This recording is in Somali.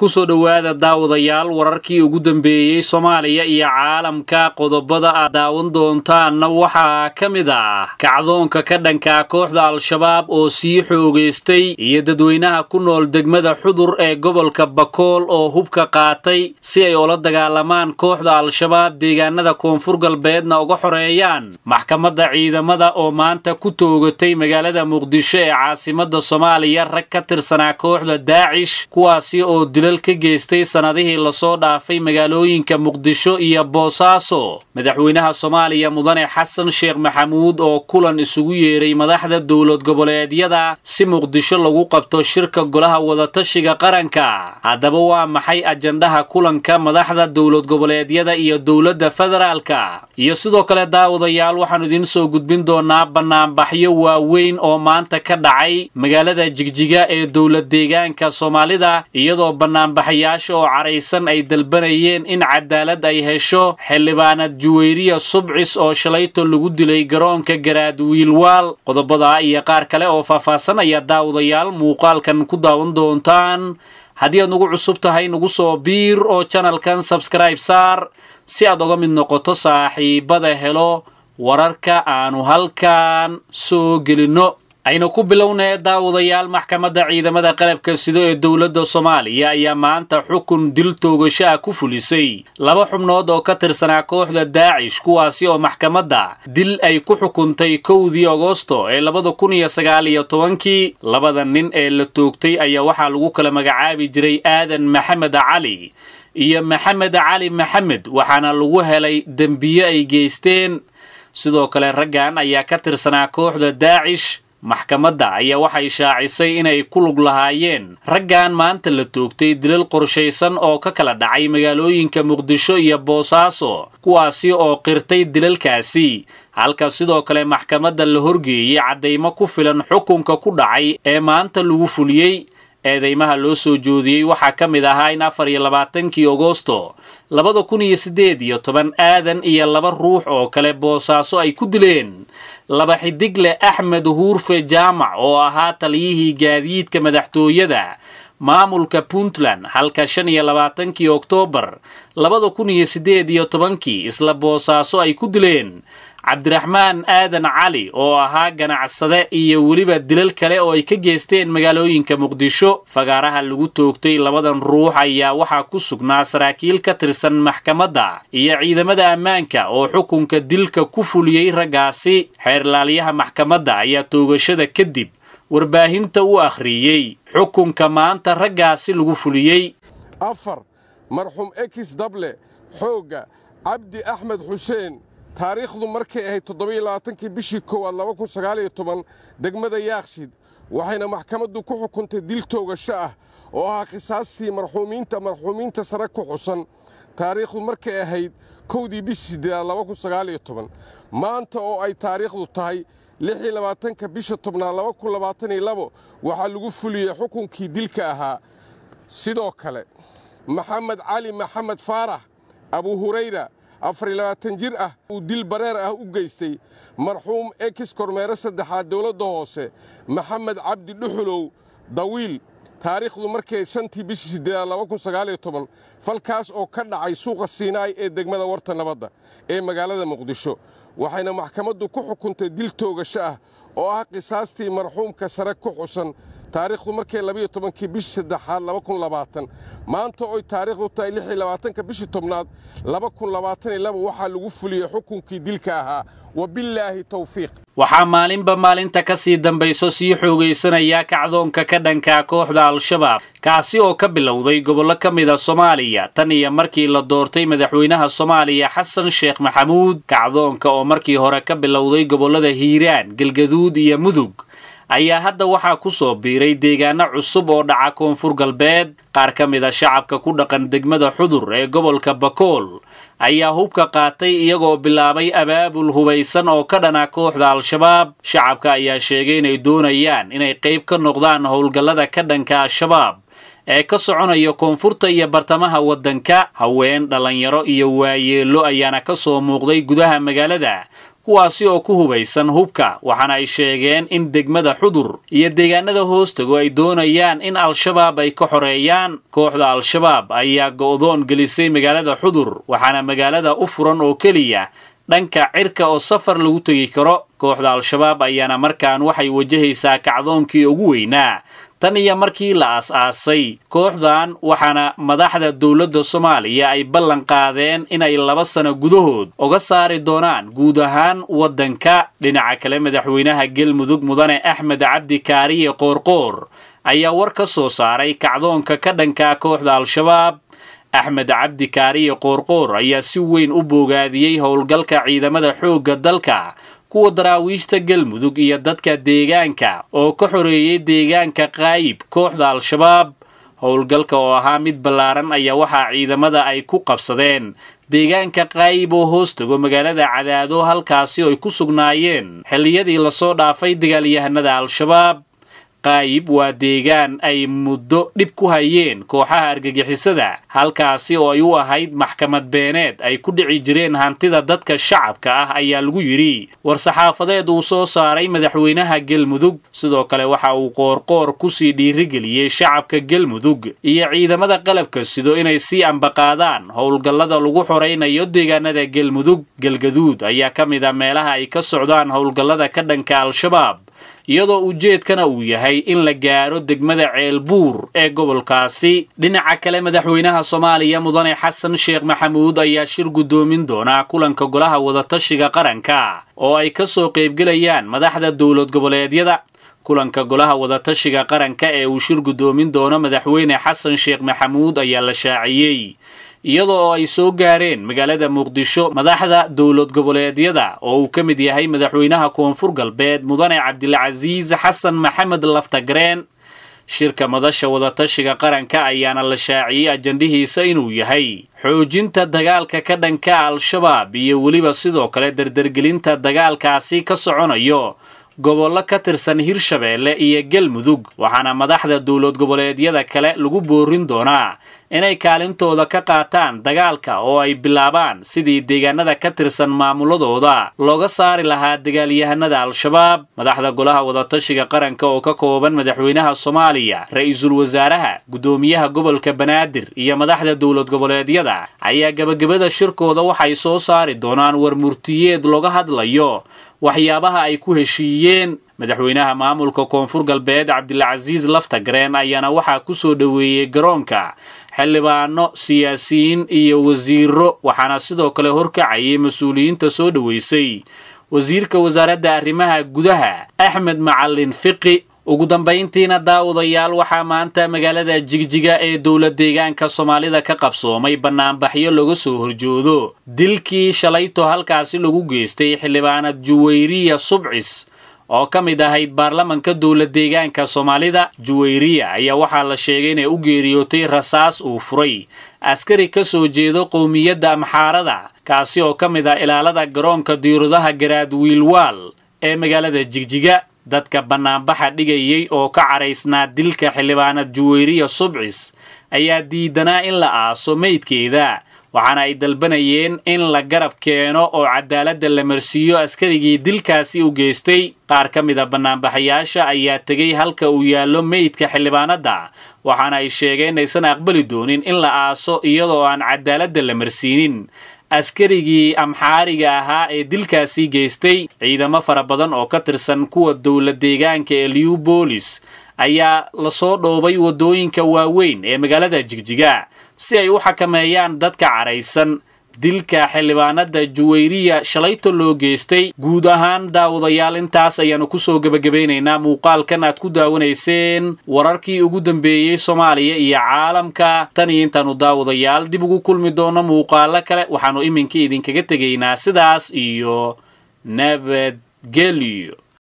kusoo dhowaada daawadayaal wararkii ugu dambeeyey soomaaliya iyo caalamka qodobada aad daawan doontaanna waxaa ka mid ah kacdoonka ka dhankaa kooxda al-shabaab oo sii xoogaystay iyo dadweynaha ku nool degmada xudur ee gobolka bakool oo hubka qaatay si ay ula dagaalamaan kooxda al-shabaab deegaanada koonfur galbeedna uga xoreeyaan maxkamadda ciidamada oo maanta ku toogatay magaalada muqdisho ee caasimadda soomaaliya rag ka tirsanaa kooxda daacish kuwaasi oo dila shilal ka geystay sannadihii lasoo dhaafay magaalooyinka muqdisho iyo boosaaso madaxweynaha soomaaliya mudane xasan sheekh maxamuud oo kulan isugu yeeray madaxda dowlad goboleedyada si muqdisho lagu qabto shirka golaha wadatashiga qaranka haddaba waa maxay ajandhaha kulanka madaxda dowlad goboleedyada iyo dowladda federaalka iyo sidoo kale daawadayaal waxaanu idiin soo gudbin doonaa bannaanbaxyo waaweyn oo maanta ka dhacay magaalada jigjiga ee dowlad deegaanka soomaalida iyadoo banaanbaxayaasha oo caraysan ay dalbanayeen in cadaalad ay hesho xildhibaanad juweyriya subcis oo shalayto lagu dilay garoonka garaad wiilwaal qodobada iyo qaar kale oo faahfaahsan ayaa daawadayaal muuqaalkan ku daawan doontaan haddii aad nagu cusub tahay nagu soo biir oo janalkan sabskribe saar si aad oga mid noqoto saaxiibada helo wararka aanu halkan soo gelinno aynu ku bilownay daawadayaal maxkamadda ciidamada qalabka sida ee dowladda soomaaliya ayaa maanta xukun dil toogasho ku fulisay laba xubnood oo ka tirsanaa kooxda daacish kuwaasi oo maxkamadda dil ay ku xukuntay kowdii agosto ee labada kun iyo sagaal iyo tobankii labada nin ee la toogtay ayaa waxaa lagu kala magacaabi jiray aadan maxamed cali iyo maxamed cali maxamed waxaana lagu helay dembiyo ay geysteen sidoo kale raggan ayaa ka tirsanaa kooxda daacish maxkamadda ayaa waxay shaacisay inay ku lug lahaayeen raggan maanta la toogtay dilal qorshaysan oo ka kala dhacay magaalooyinka muqdisho iyo boosaaso kuwaasi oo qirtay dilalkaasi halka sidoo kale maxkamadda la horgeeyey caddaymo ku filan xukunka ku dhacay ee maanta lagu fuliyey eedeymaha loo soo joodiyey waxaa ka mid ahaa in afar iyo labaatankii agoosto labada kun iyo siddeed iyo toban aadan iyo laba ruux oo kale boosaaso ay ku dileen laba xidig axmed huurfe jaamac oo ahaa taliyihii gaadiidka madaxtooyada maamulka puntland halka shan iyo labaatankii oktoobar labada kun iyo siddeed iyo tobankii isla boosaaso ay ku dileen cabdiraxmaan aadan cali oo ahaa ganacsade iyo weliba dilal kale oo ay ka geysteen magaalooyinka muqdisho fagaaraha lagu toogtay labadan ruux ayaa waxaa ku sugnaa saraakiil ka tirsan maxkamadda iyo ciidamada ammaanka oo xukunka dilka ku fuliyey raggaasi xeerlaalyaha maxkamadda ayaa toogashada kadib warbaahinta u akhriyey xukunka maanta raggaasi lagu fuliyey afar marxum x dable xoogga cabdi axmed xuseen taariikhdu markay ahayd toddobaiyolabaatankii bishii koowaad laba kun sagaaliyo toban degmada yaakshiid waxayna maxkamaddu ku xukuntay dil toogasho ah oo ahaa khisaastii marxuumiinta marxuumiinta sare ku xusan taariikhdu markay ahayd kowdii bishii siddeedaad laba kun sagaaliyo toban maanta oo ay taariikhdu tahay lixii labaatanka bisha tobnaad laba kun labaataniyo labo waxaa lagu fuliyey xukunkii dilka ahaa sidoo kale maxamed cali maxamed faarax abu hurayra afarlabaatan jir ah uu dil bareer ah u geystay marxuum ekis kormeere saddexaad dowladda hoose maxamed cabdi dhuxulow dawiil taariikhdu markay shantii bishii siddeedaad laba kun sagaaliyo toban falkaas oo ka dhacay suuqa siinaay ee degmada warta nabadda ee magaalada muqdisho waxayna maxkamaddu ku xukuntay dil toogasho ah oo ah qisaastii marxuumka sare ku xusan taariikhdu markay labayo tobankii bishii saddexaad laba kun labaatan maanta oy taariikhdu tahay lix labaatanka bishii tobnaad laba kun labaatan iyo laba waxaa lagu fuliyey xukunkii dilka ahaa wabillaahi towfiiq waxaa maalinba maalinta ka sii dambayso sii xoogaysanaya kacdoonka ka dhanka kooxda al-shabaab kaasi oo ka bilowday gobollo ka mida ah soomaaliya tan iyo markii la doortay madaxweynaha soomaaliya xasan sheekh maxamuud kacdoonka oo markii hore ka bilowday gobollada hiiraan galgaduud iyo mudug ayaa hadda waxaa ku soo biiray deegaano cusub oo dhaca koonfur galbeed qaar ka mid a shacabka ku dhaqan degmada xudur ee gobolka bakool ayaa hubka qaatay iyagoo bilaabay abaabul hubaysan oo ka dhana kooxda al-shabaab shacabka ayaa sheegay inay doonayaan inay qayb ka noqdaan howlgallada ka dhanka al-shabaab ee ka soconaya koonfurta iyo bartamaha waddanka haween dhallinyaro iyo waayeello ayaana ka soo muuqday gudaha magaalada kuwaasi oo ku hubaysan hubka waxaana ay sheegeen in degmada xudur iyo deegaanada hoostagu ay doonayaan in al-shabaab ay ka xoreeyaan kooxda al-shabaab ayaa go-doon gelisay magaalada xudur waxaana magaalada u furan oo keliya dhanka cirka oo safar lagu tegi karo kooxda al-shabaab ayaana markaan waxay wajahaysaa kacdoonkii ugu weynaa tan iyo markii la aas aasay kooxdan waxaana madaxda dowladda soomaaliya ay ballan qaadeen inay laba sano gudahood uga saari doonaan guud ahaan waddanka dhinaca kale madaxweynaha galmudug mudane axmed cabdi kaariye qoorqoor ayaa war ka soo saaray kacdoonka ka dhankaa kooxda al-shabaab axmed cabdi kaariye qoorqoor ayaa si weyn u boogaadiyey howlgalka ciidamada xoogga dalka kuwa daraawiishta galmudug iyo dadka deegaanka oo ka xoreeyey deegaanka qaayib kooxda al-shabaab howlgalka oo ahaa mid ballaaran ayaa waxaa ciidamada ay ku qabsadeen deegaanka qaayib oo hoos magaalada cadaado halkaasi oy ku sugnaayeen xilliyadii lasoo dhaafay dagaalyahanada al-shabaab qaayib waa deegaan ay muddo dhib ku hayeen kooxaha argagixisada halkaasi oo ay u ahayd maxkamad beeneed ay ku dhici jireen hantida dadka shacabka ah ayaa lagu yidhi war saxaafadeed uu soo saaray madaxweynaha galmudug sidoo kale waxa uu qoorqoor ku sii dhiirigeliyey shacabka galmudug iyo ciidamada qalabka sido inay sii ambaqaadaan howlgallada lagu xoraynayo deegaanada galmudug galgaduud ayaa ka mid a ah meelaha ay ka socdaan howlgallada ka dhanka al-shabaab iyadoo ujeedkana uu yahay in la gaaro degmada ceelbuur ee gobolkaasi dhinaca kale madaxweynaha soomaaliya mudane xasan sheekh maxamuud ayaa shir guddoomin doonaa kulanka golaha wadatashiga qaranka oo ay ka soo qaybgelayaan madaxda dowlad goboleedyada kulanka golaha wadatashiga qaranka ee uu shir guddoomin doono madaxweyne xasan sheekh maxamuud ayaa la shaaciyey iyadoo ay soo gaareen magaalada muqdisho madaxda dowlad goboleedyada oo uu ka mid yahay madaxweynaha koonfur galbeed mudane cabdilcasiis xasan maxamed laftagareen shirka madasha wadatashiga qaranka ayaana la shaaciyey ajandihiisa inuu yahay xoojinta dagaalka ka dhanka al-shabaab iyo weliba sidoo kale dardergelinta dagaalkaasi ka soconayo gobollo ka tirsan hirshabeelle iyo galmudug waxaana madaxda dowlad goboleedyada kale lagu boorin doonaa inay kaalintooda ka qaataan dagaalka oo ay bilaabaan sidii deegaanada ka tirsan maamuladooda looga saari lahaa dagaalyahanada al-shabaab madaxda golaha wadatashiga qaranka oo ka kooban madaxweynaha soomaaliya ra'iisul wasaaraha gudoomiyaha gobolka banaadir iyo madaxda dowlad goboleedyada ayaa gebagabada shirkooda waxay soo saari doonaan war murtiyeed looga hadlayo waxyaabaha ay ku heshiiyeen madaxweynaha maamulka koonfur galbeed cabdilcasiis laftagareen ayaana waxaa ku soo dhoweeyey garoonka xildhibaano siyaasiyiin iyo wasiiro waxaana sidoo kale horkacayay mas-uuliyiinta soo dhoweysay wasiirka wasaaradda arrimaha gudaha axmed macalin fiqi ugu dambayntiina daawadayaal waxaa maanta magaalada jigjiga ee dowlad deegaanka soomaalida ka qabsoomay bannaanbaxyo laga soo horjoodo dilkii shalayto halkaasi lagu geystay xildhibaanad juwayriya subcis oo ka mid ahayd baarlamanka dowla deegaanka soomaalida juweyriya ayaa waxaa la sheegay inay u geeriyootay rasaas uu furay askari ka soo jeedo qowmiyadda amxaarada kaasi oo ka mid ah ilaalada garoonka diirudaha garaadwiilwaal ee magaalada jigjiga dadka bannaanbaxa dhigayay oo ka caraysnaa dilka xildhibaana juweyriya subcis ayaa diidanaa in la aaso meydkeeda waxaana ay dalbanayeen in la garab keeno oo cadaaladda la marsiiyo askarigii dilkaasi u geystay qaar ka mida bannaanbaxayaasha ayaa tegay halka uu yaallo meydka xildhibaanada waxaana ay sheegeen aysan aqbali doonin in la aaso iyadoo aan cadaaladda la marsiinin askarigii amxaariga ahaa ee dilkaasi geystay ciidamo fara badan oo ka tirsan kuwa dowla deegaanka ee liubolis ayaa lasoo dhoobay waddooyinka waaweyn ee magaalada jigjiga si ay u xakameeyaan dadka cadhaysan dilka xildhibaanada juweyriya shalayto loo geystay guud ahaan daawadayaal intaas ayaannu kusoo gebagabaynaynaa muuqaalkan aad ku daawanayseen wararkii ugu dambeeyey soomaaliya iyo caalamka tan iyo intaannu daawadayaal dib ugu kulmi doono muuqaalo kale waxaannu iminka idinkaga tegaynaa sidaas iyo nabadgelyo